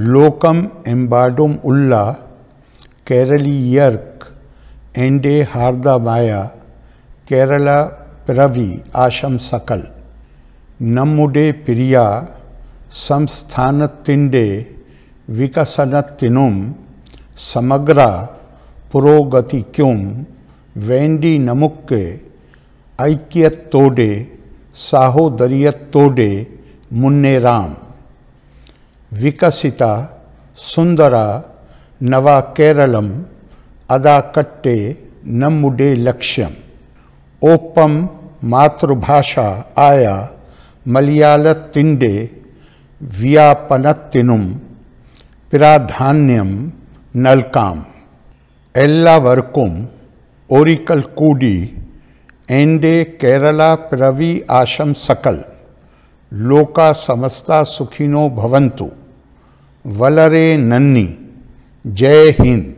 लोकम एम्बाडोम उल्ला केरली यर्क एंडे हारदा माया केरला प्रवी आशम सकल नम्मुडे प्रिया संस्थानतिंडे विकसनतिनुम समग्रा पुरोगतिक्युम वेंडी नमुक्के ऐक्यतोडे साहोदरियतोडे मुन्ने राम विकसित सुंदरा नवा केरलम अदाकट्टे नमुडे लक्ष्यम ओपम मातृभाषा आया मलयाल तिंडे व्यापनत्तिनुम प्राधान्यम नलकाम एल्लावर्कुम ओरिकल कूडी एंडे केरला प्रवी आशम सकल लोका समस्ता सुखिनो भवंतु वलरे नन्नी जय हिंद